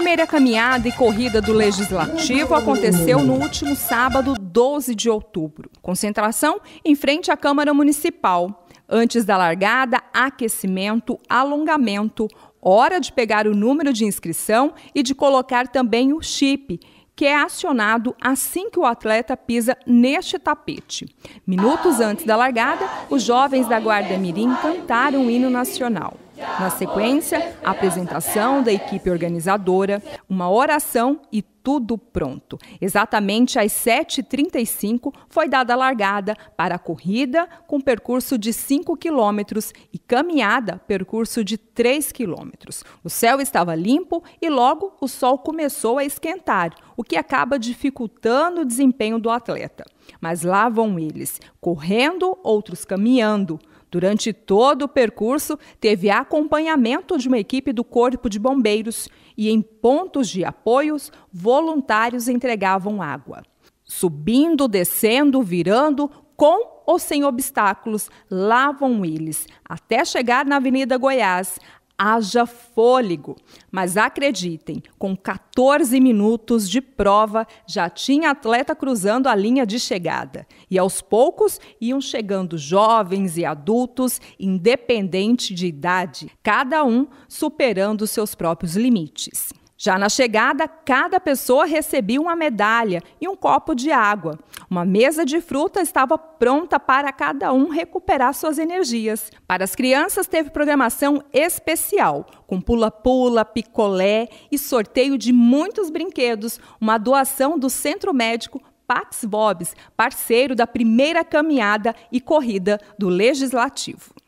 primeira caminhada e corrida do Legislativo aconteceu no último sábado, 12 de outubro. Concentração em frente à Câmara Municipal. Antes da largada, aquecimento, alongamento, hora de pegar o número de inscrição e de colocar também o chip, que é acionado assim que o atleta pisa neste tapete. Minutos antes da largada, os jovens da Guarda Mirim cantaram o hino nacional. Na sequência, a apresentação da equipe organizadora, uma oração e tudo pronto. Exatamente às 7h35 foi dada a largada para a corrida com percurso de 5 quilômetros e caminhada percurso de 3 quilômetros. O céu estava limpo e logo o sol começou a esquentar, o que acaba dificultando o desempenho do atleta. Mas lá vão eles, correndo, outros caminhando. Durante todo o percurso, teve acompanhamento de uma equipe do Corpo de Bombeiros e, em pontos de apoios, voluntários entregavam água. Subindo, descendo, virando, com ou sem obstáculos, lá vão eles, até chegar na Avenida Goiás, haja fôlego. Mas acreditem, com 14 minutos de prova, já tinha atleta cruzando a linha de chegada. E aos poucos iam chegando jovens e adultos, independente de idade, cada um superando seus próprios limites. Já na chegada, cada pessoa recebia uma medalha e um copo de água. Uma mesa de fruta estava pronta para cada um recuperar suas energias. Para as crianças, teve programação especial, com pula-pula, picolé e sorteio de muitos brinquedos, uma doação do Centro Médico Pax Bobs, parceiro da primeira caminhada e corrida do Legislativo.